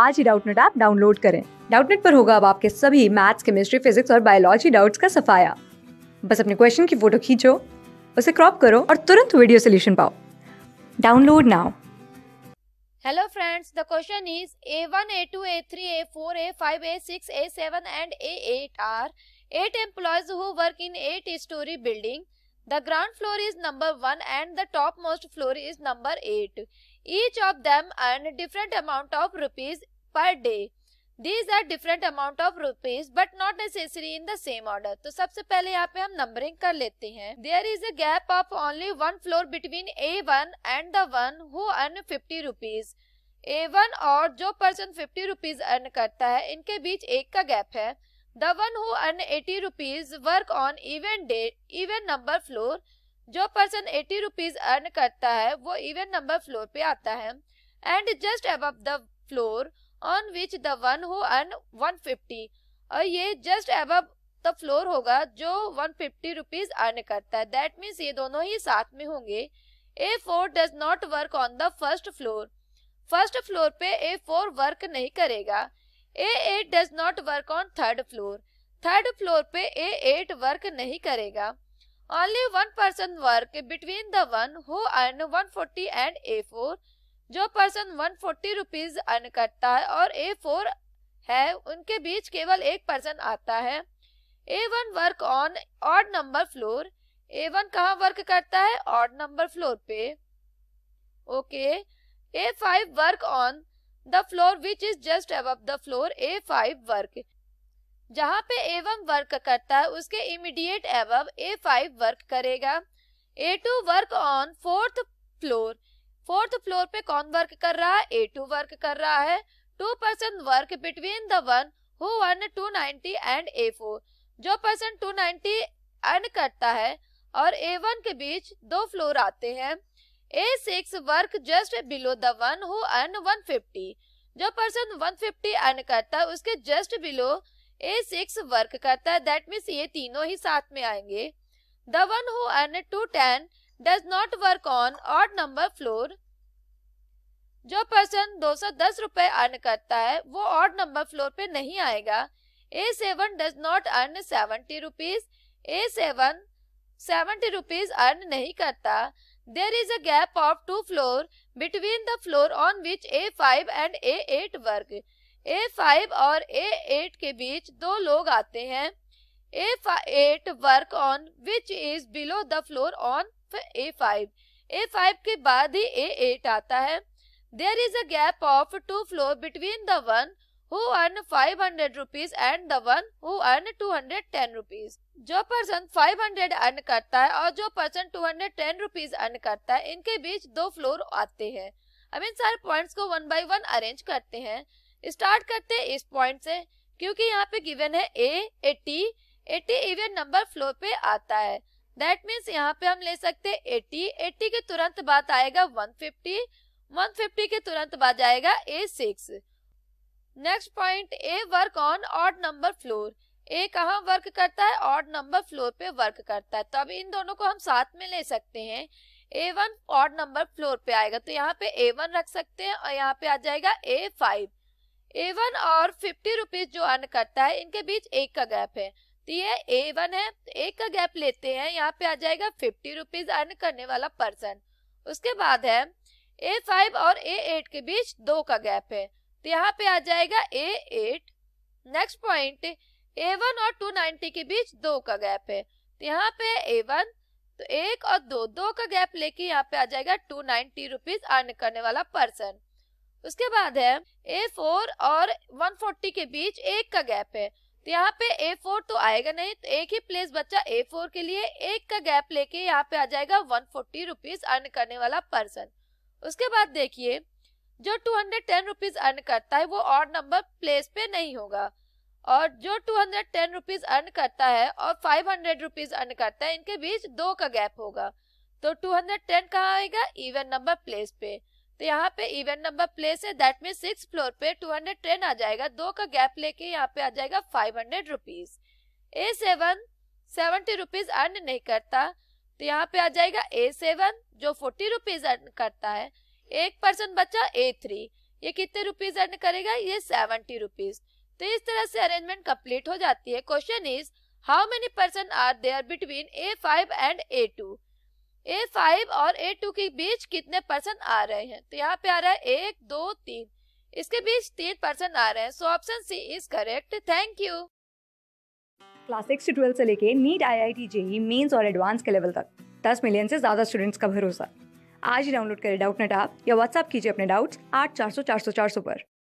आज ही Doubtnut app download करें डाउटनेट पर होगा अब आपके सभी मैथ्स केमिस्ट्री फिजिक्स और बायोलॉजी डाउट्स का सफाया बस अपने क्वेश्चन की फोटो खींचो उसे क्रॉप करो और तुरंत वीडियो सोल्यूशन पाओ download now hello friends the question is A one A two A three A four A five A six A seven and A eight are eight employees who work in eight storey building the ground floor is number one and the top most floor is number eight Each of them earn different amount of rupees per day. These are different amount of rupees but not necessary in the same order. तो सबसे पहले यहाँ पे हम numbering कर लेते हैं There is a gap of only one floor between A1 and the one who earn 50 rupees. A1 और जो पर्सन 50 रुपीज अर्न करता है इनके बीच एक का गैप है the one who earn 80 rupees work on even day even number floor जो person eighty rupees earn करता है वो इवन नंबर फ्लोर पे आता है and just above the floor on which the one who earn one fifty और ये just above the floor होगा जो वन फिफ्टी रुपीज अर्न करता है दैट मीन्स ये दोनों ही साथ में होंगे A four does not work on the first floor first floor पे ए फोर वर्क नहीं करेगा A eight does not work on third floor third floor पे ए एट वर्क नहीं करेगा only one person work between the one who earn 140 and A4 जो person 140 rupees earn करता है और ए फोर है उनके बीच केवल एक पर्सन आता है A one work on odd number floor A one कहाँ वर्क करता है ऑड नंबर फ्लोर पे okay A five work on the floor which is just above the floor A five work जहाँ पे ए वन वर्क करता है उसके immediate एव ए फाइव वर्क करेगा A two work on fourth floor fourth floor पे कौन वर्क कर रहा है ए टू वर्क कर रहा है two persons work between the one who one two ninety and A four जो पर्सन टू नाइनटी अर्न करता है और ए वन के बीच दो फ्लोर आते हैं A six work just below the one who earn one fifty जो पर्सन वन फिफ्टी अर्न करता है उसके just below A six work करता है दैट मीन्स ये तीनों ही साथ में आएंगे the one who earn two ten does not work on odd number floor जो पर्सन दो सौ दस रुपए अर्न करता है वो ऑड नंबर फ्लोर पे नहीं आएगा A seven does not earn seventy rupees A seven seventy rupees earn नहीं करता there is a gap of two floor between the floor on which A five and A eight work A five और A eight के बीच दो लोग आते हैं eight work on which is below the floor on A five A five के बाद ही ए एट आता है there is a gap of two floor between the one hundred rupees and the one who earn two hundred ten rupees जो person five hundred earn करता है और जो person two hundred ten rupees earn करता है इनके बीच दो floor आते हैं अब इन सारे पॉइंट्स को वन बाय वन अरेंज करते हैं स्टार्ट करते हैं इस पॉइंट से क्योंकि यहाँ पे गिवन है A eighty eighty even number floor पे आता है दैट मीन्स यहाँ पे हम ले सकते हैं एटी एटी के तुरंत बाद आएगा वन फिफ्टी वन फिफ्टी के तुरंत बाद जाएगा A six next point A work on odd number floor A कहाँ वर्क करता है ऑड नंबर फ्लोर पे वर्क करता है तो अब इन दोनों को हम साथ में ले सकते हैं A one odd number floor पे आएगा तो यहाँ पे ए वन रख सकते हैं और यहाँ पे आ जाएगा ए फाइव ए वन और फिफ्टी रुपीज जो अर्न करता है इनके बीच एक का गैप है तो ये ए वन है तो एक का गैप लेते हैं यहाँ पे आ जाएगा फिफ्टी रुपीज अर्न करने वाला पर्सन उसके बाद है ए फाइव और ए एट के बीच दो का गैप है तो यहाँ पे आ जाएगा A eight next point A one और टू नाइन्टी के बीच दो का गैप है तो यहाँ पे ए वन तो एक और दो दो का गैप लेके यहाँ पे आ जाएगा टू नाइन्टी रुपीज अर्न करने वाला पर्सन उसके बाद है ए फोर और वन फोर्टी के बीच एक का गैप है तो यहाँ पे ए फोर तो आएगा नहीं तो एक ही प्लेस बच्चा ए फोर के लिए एक का गैप लेके यहाँ पे आ जाएगा वन फोर्टी रुपीज अर्न करने वाला पर्सन उसके बाद देखिए जो two hundred ten rupees earn करता है वो और नंबर प्लेस पे नहीं होगा और जो two hundred ten rupees earn करता है और फाइव हंड्रेड रुपीज अर्न करता है इनके बीच दो का गैप होगा तो टू हंड्रेड टेन कहाँ आएगा इवन नंबर प्लेस पे तो यहाँ पे इवेंट नंबर प्लेस है दैट मीन सिक्स फ्लोर पे टू हंड्रेड टेन आ जाएगा दो का गैप लेके यहाँ पे आ जाएगा five hundred rupees A seven seventy rupees earn नहीं करता तो यहाँ पे आ जाएगा ए सेवन जो फोर्टी रुपीज अर्न करता है एक पर्सन बचा ए थ्री ये कितने रुपीज अर्न करेगा ये सेवेंटी रुपीज तो इस तरह से अरेंजमेंट कम्प्लीट हो जाती है question is how many person are there between A five and A two A five और ए टू के बीच कितने परसेंट आ रहे हैं तो यहाँ पे आ रहा है एक दो तीन इसके बीच तीन परसेंट आ रहे हैं so option C is correct thank you class six से ट्वेल्थ से लेके NEET I I T JEE Mains और एडवांस के लेवल तक दस मिलियन से ज़्यादा स्टूडेंट्स का भरोसा आज ही डाउनलोड करें डाउट नेट आप या व्हाट्सएप कीजिए अपने डाउट्स आठ चार सौ चार सौ चार सौ पर